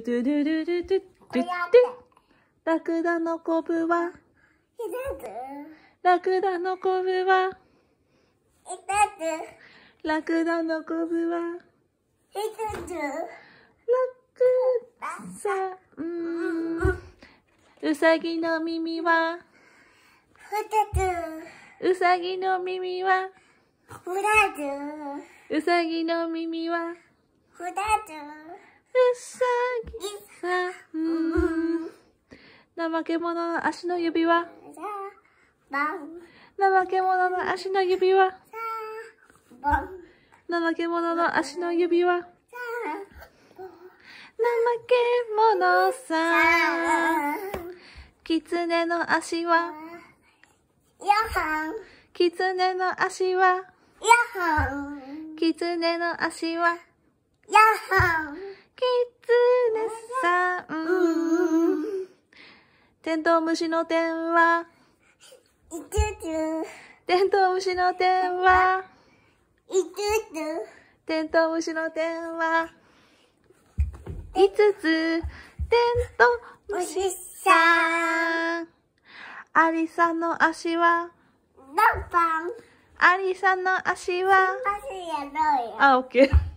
ドゥルルルドゥドゥラクダのコブは、ラクダのコブは、ラクダのコブは、ラクさん、うさぎの耳は、うさぎの耳は、うさぎの耳は、うさぎさん。怠け者の足の指輪。怠け者の足の指輪。怠け者の足の指輪。怠け者さん。狐の足は。狐の足は。狐の足は。テントの点は、いちゅちゅ。テントの点は、いちゅちゅ。テントの点は、五つ、テントウさん。アリさんの足は、何番アリさんの足は、足やろうよ。あ、オッケー。